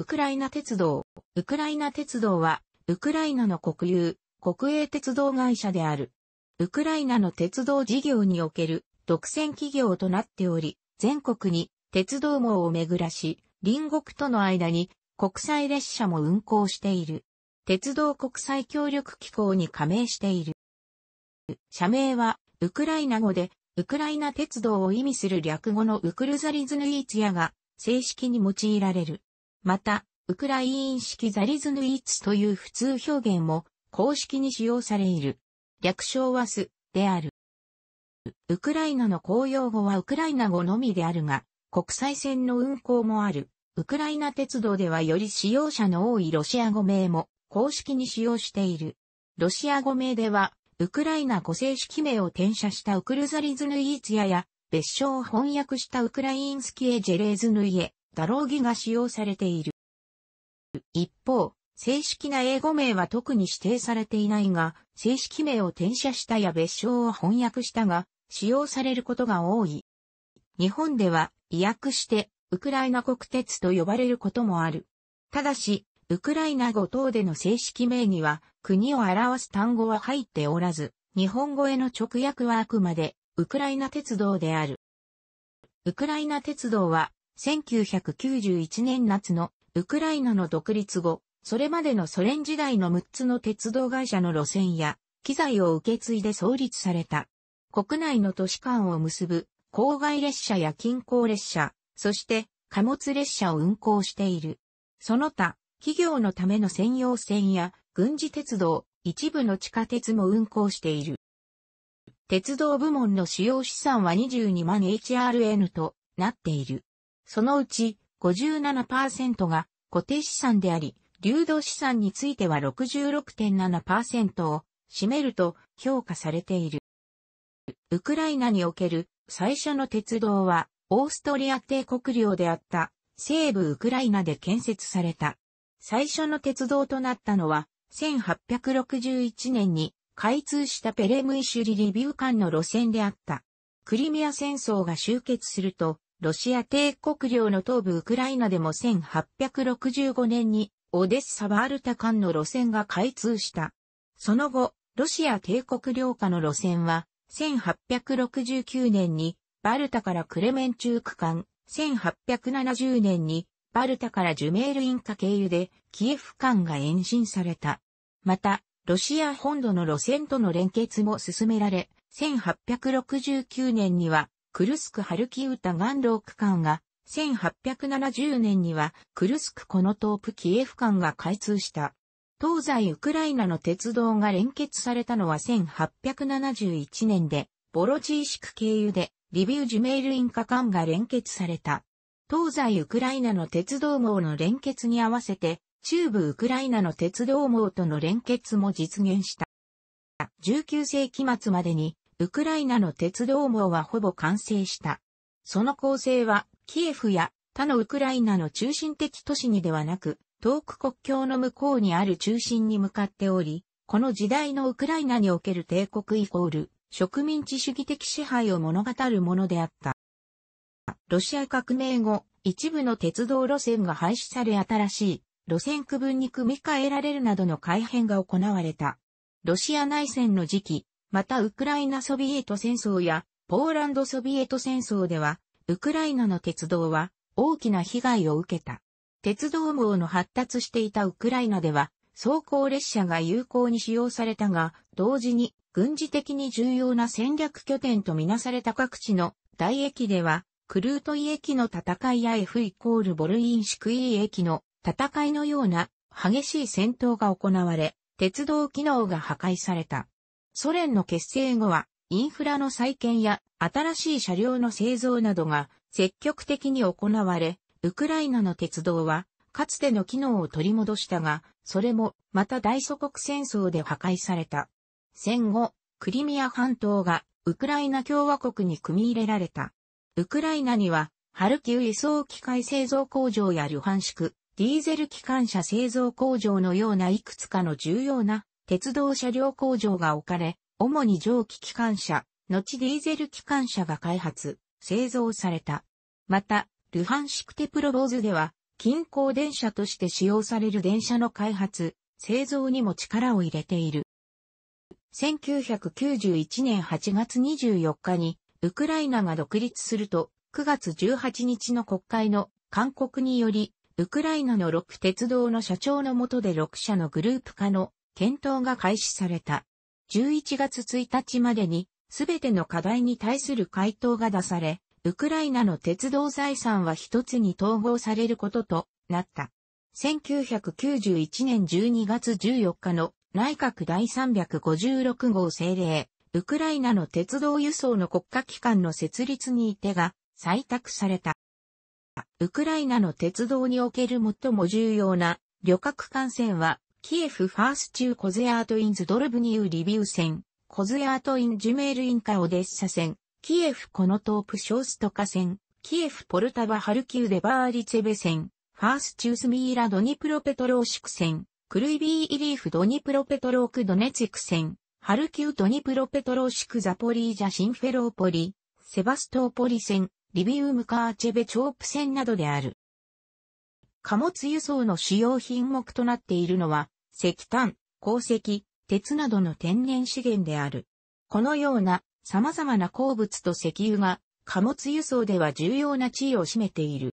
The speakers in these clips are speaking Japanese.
ウクライナ鉄道。ウクライナ鉄道は、ウクライナの国有、国営鉄道会社である。ウクライナの鉄道事業における独占企業となっており、全国に鉄道網を巡らし、隣国との間に国際列車も運行している。鉄道国際協力機構に加盟している。社名は、ウクライナ語で、ウクライナ鉄道を意味する略語のウクルザリズヌイーツヤが正式に用いられる。また、ウクライン式ザリズヌイーツという普通表現も公式に使用されいる。略称はスである。ウクライナの公用語はウクライナ語のみであるが、国際線の運行もある。ウクライナ鉄道ではより使用者の多いロシア語名も公式に使用している。ロシア語名では、ウクライナ語正式名を転写したウクルザリズヌイーツヤや、別称を翻訳したウクラインスキエジェレーズヌイエ、ダローギが使用されている。一方、正式な英語名は特に指定されていないが、正式名を転写したや別称を翻訳したが、使用されることが多い。日本では、意訳して、ウクライナ国鉄と呼ばれることもある。ただし、ウクライナ語等での正式名には、国を表す単語は入っておらず、日本語への直訳はあくまで、ウクライナ鉄道である。ウクライナ鉄道は、1991年夏のウクライナの独立後、それまでのソ連時代の6つの鉄道会社の路線や機材を受け継いで創立された。国内の都市間を結ぶ郊外列車や近郊列車、そして貨物列車を運行している。その他、企業のための専用線や軍事鉄道、一部の地下鉄も運行している。鉄道部門の使用資産は22万 HRN となっている。そのうち57%が固定資産であり、流動資産については66.7%を占めると評価されている。ウクライナにおける最初の鉄道はオーストリア帝国領であった西部ウクライナで建設された。最初の鉄道となったのは1861年に開通したペレムイシュリリビュー間の路線であった。クリミア戦争が終結するとロシア帝国領の東部ウクライナでも1865年にオデッサ・バールタ間の路線が開通した。その後、ロシア帝国領下の路線は、1869年にバルタからクレメンチューク間、1870年にバルタからジュメールインカ経由でキエフ間が延伸された。また、ロシア本土の路線との連結も進められ、1869年にはクルスク・ハルキウタ・ガンロー区間が、1870年には、クルスク・コノトープ・キエフ間が開通した。東西ウクライナの鉄道が連結されたのは1871年で、ボロチーシク経由で、リビュージュメールインカ間が連結された。東西ウクライナの鉄道網の連結に合わせて、中部ウクライナの鉄道網との連結も実現した。19世紀末までにウクライナの鉄道網はほぼ完成した。その構成は、キエフや他のウクライナの中心的都市にではなく、遠く国境の向こうにある中心に向かっており、この時代のウクライナにおける帝国イコール、植民地主義的支配を物語るものであった。ロシア革命後、一部の鉄道路線が廃止され新しい路線区分に組み替えられるなどの改変が行われた。ロシア内戦の時期、またウクライナソビエト戦争やポーランドソビエト戦争では、ウクライナの鉄道は大きな被害を受けた。鉄道網の発達していたウクライナでは、走行列車が有効に使用されたが、同時に軍事的に重要な戦略拠点とみなされた各地の大駅では、クルートイ駅の戦いや F イコールボルインシクイ駅の戦いのような激しい戦闘が行われ、鉄道機能が破壊された。ソ連の結成後は、インフラの再建や新しい車両の製造などが積極的に行われ、ウクライナの鉄道は、かつての機能を取り戻したが、それもまた大祖国戦争で破壊された。戦後、クリミア半島がウクライナ共和国に組み入れられた。ウクライナには、ハルキウ輸送機械製造工場やルハンシク、ディーゼル機関車製造工場のようないくつかの重要な鉄道車両工場が置かれ、主に蒸気機関車、後ディーゼル機関車が開発、製造された。また、ルハンシクテプロボーズでは、近郊電車として使用される電車の開発、製造にも力を入れている。1991年8月24日に、ウクライナが独立すると、9月18日の国会の勧告により、ウクライナの6鉄道の社長のもとで6社のグループ化の検討が開始された。11月1日までに、すべての課題に対する回答が出され、ウクライナの鉄道財産は一つに統合されることとなった。1991年12月14日の内閣第356号政令、ウクライナの鉄道輸送の国家機関の設立にいてが採択された。ウクライナの鉄道における最も重要な旅客艦船はキエフファースチューコゼアートインズドルブニューリビュー戦、コゼアートインジュメールインカオデッサ戦、キエフコノトープショーストカ戦、キエフポルタバハルキューデバーリツェベ戦、ファースチュースミーラドニプロペトローシク戦、クルイビーイリーフドニプロペトロークドネツィク戦、ハルキュードニプロペトローシクザポリージャシンフェローポリ、セバストーポリ戦、リビウムカーチェベチョープ戦などである。貨物輸送の主要品目となっているのは、石炭、鉱石、鉄などの天然資源である。このような様々な鉱物と石油が貨物輸送では重要な地位を占めている。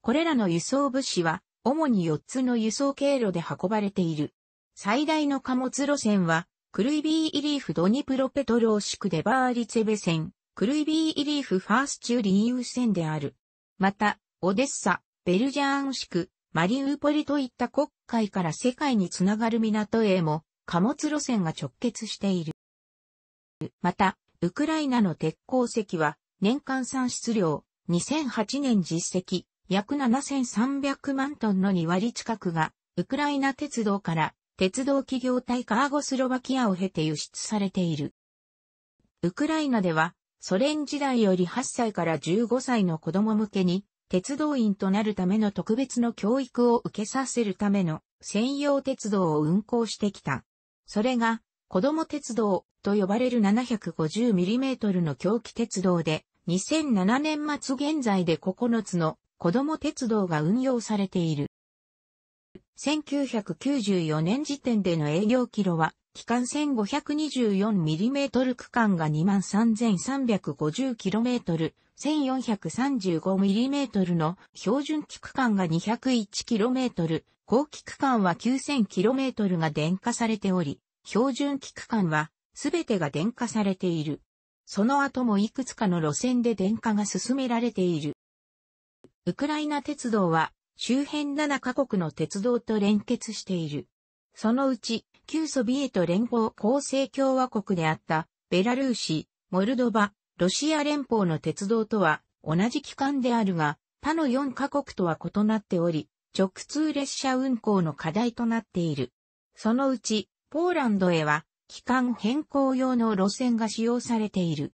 これらの輸送物資は主に4つの輸送経路で運ばれている。最大の貨物路線は、クルイビー・イリーフ・ドニプロペトローシク・デバーリツェベ線、クルイビー・イリーフ・ファースチュ・ーリーユー線である。また、オデッサ、ベルジャーンシク、マリウポリといった国海から世界につながる港へも貨物路線が直結している。また、ウクライナの鉄鉱石は年間産出量2008年実績約7300万トンの2割近くがウクライナ鉄道から鉄道企業体カーゴスロバキアを経て輸出されている。ウクライナではソ連時代より8歳から15歳の子供向けに鉄道員となるための特別の教育を受けさせるための専用鉄道を運行してきた。それが、子供鉄道と呼ばれる 750mm の狂気鉄道で、2007年末現在で9つの子供鉄道が運用されている。1994年時点での営業キロは期間 1524mm 区間が 23,350km、1435mm の標準期区間が 201km、後期区間は 9000km が電化されており、標準期区間はすべてが電化されている。その後もいくつかの路線で電化が進められている。ウクライナ鉄道は周辺7カ国の鉄道と連結している。そのうち旧ソビエト連邦構成共和国であったベラルーシ、モルドバ、ロシア連邦の鉄道とは同じ機関であるが、他の4カ国とは異なっており、直通列車運行の課題となっている。そのうち、ポーランドへは、機関変更用の路線が使用されている。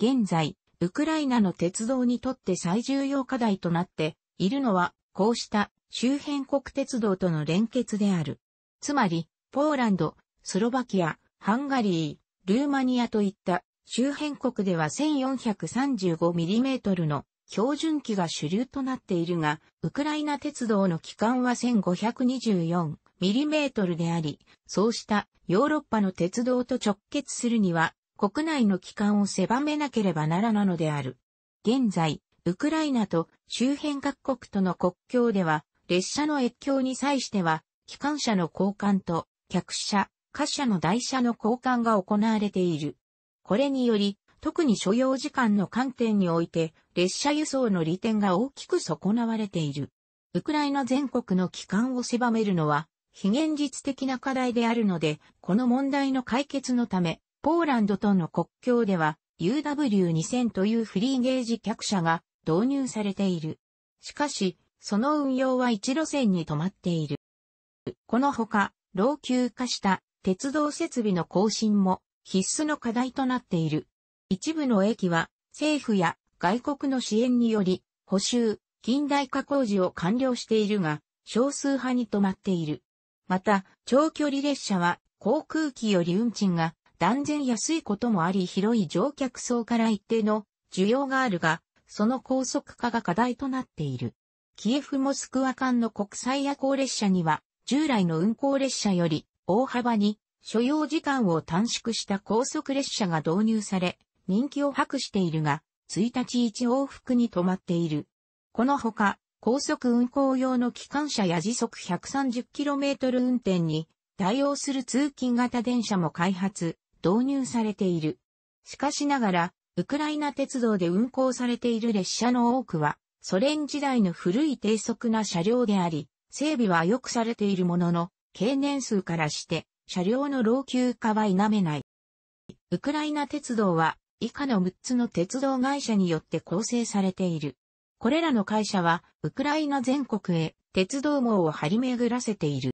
現在、ウクライナの鉄道にとって最重要課題となっているのは、こうした周辺国鉄道との連結である。つまり、ポーランド、スロバキア、ハンガリー、ルーマニアといった周辺国では 1435mm の標準機が主流となっているが、ウクライナ鉄道の機関は 1524mm であり、そうしたヨーロッパの鉄道と直結するには、国内の機関を狭めなければならなのである。現在、ウクライナと周辺各国との国境では、列車の越境に際しては、機関車の交換と客車、貨車の台車の交換が行われている。これにより、特に所要時間の観点において、列車輸送の利点が大きく損なわれている。ウクライナ全国の帰還を狭めるのは、非現実的な課題であるので、この問題の解決のため、ポーランドとの国境では、UW2000 というフリーゲージ客車が導入されている。しかし、その運用は一路線に止まっている。このほか、老朽化した鉄道設備の更新も必須の課題となっている。一部の駅は政府や外国の支援により補修、近代化工事を完了しているが、少数派に止まっている。また、長距離列車は航空機より運賃が断然安いこともあり広い乗客層から一定の需要があるが、その高速化が課題となっている。キエフ・モスクワ間の国際夜行列車には従来の運行列車より大幅に所要時間を短縮した高速列車が導入され、人気を博しているが、1日1往復に止まっている。このほか、高速運行用の機関車や時速 130km 運転に対応する通勤型電車も開発、導入されている。しかしながら、ウクライナ鉄道で運行されている列車の多くは、ソ連時代の古い低速な車両であり、整備は良くされているものの、経年数からして、車両の老朽化は否めない。ウクライナ鉄道は、以下の6つの鉄道会社によって構成されている。これらの会社は、ウクライナ全国へ鉄道網を張り巡らせている。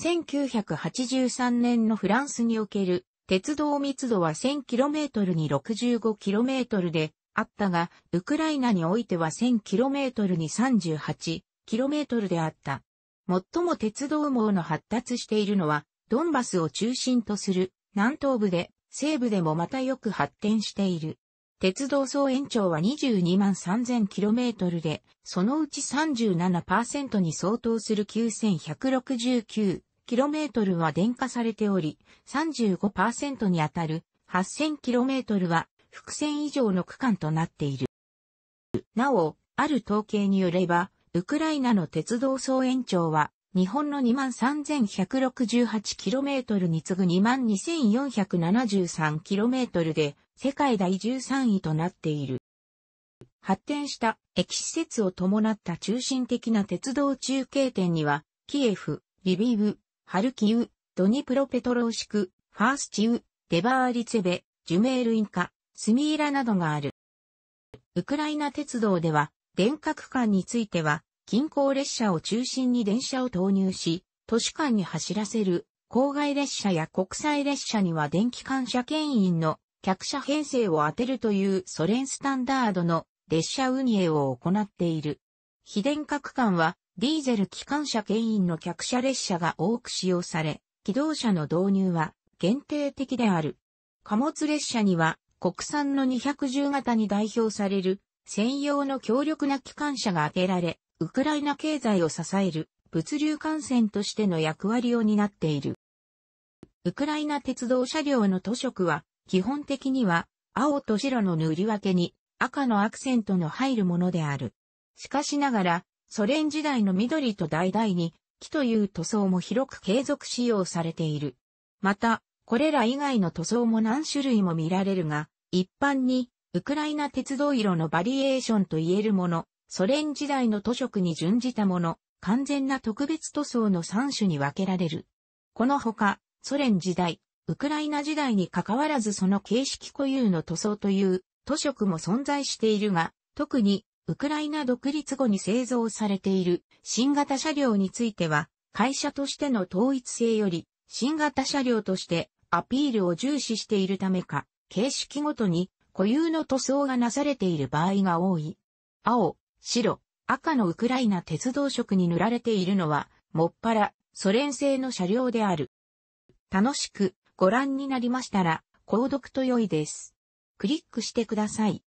1983年のフランスにおける鉄道密度は 1000km に 65km であったが、ウクライナにおいては 1000km に38、トルであった。最も鉄道網の発達しているのは、ドンバスを中心とする南東部で、西部でもまたよく発展している。鉄道総延長は22万 3000km で、そのうち37%に相当する 9169km は電化されており、35%にあたる 8000km は伏線以上の区間となっている。なお、ある統計によれば、ウクライナの鉄道総延長は、日本の 23,168km に次ぐ 22,473km で、世界第13位となっている。発展した駅施設を伴った中心的な鉄道中継点には、キエフ、リビウ、ハルキウ、ドニプロペトローシク、ファースチウ、デバーリツェベ、ジュメールインカ、スミーラなどがある。ウクライナ鉄道では、電化区間については、近郊列車を中心に電車を投入し、都市間に走らせる、郊外列車や国際列車には電気感車牽引の客車編成を当てるというソ連スタンダードの列車運営を行っている。非電化区間はディーゼル機関車牽引の客車列車が多く使用され、機動車の導入は限定的である。貨物列車には国産の210型に代表される専用の強力な機関車が当てられ、ウクライナ経済を支える物流幹線としての役割を担っている。ウクライナ鉄道車両の塗色は、基本的には、青と白の塗り分けに、赤のアクセントの入るものである。しかしながら、ソ連時代の緑と橙に、木という塗装も広く継続使用されている。また、これら以外の塗装も何種類も見られるが、一般にウクライナ鉄道色のバリエーションと言えるもの、ソ連時代の塗色に準じたもの、完全な特別塗装の3種に分けられる。このほか、ソ連時代、ウクライナ時代に関わらずその形式固有の塗装という塗色も存在しているが、特にウクライナ独立後に製造されている新型車両については、会社としての統一性より新型車両としてアピールを重視しているためか、形式ごとに固有の塗装がなされている場合が多い。青、白、赤のウクライナ鉄道色に塗られているのは、もっぱら、ソ連製の車両である。楽しくご覧になりましたら、購読と良いです。クリックしてください。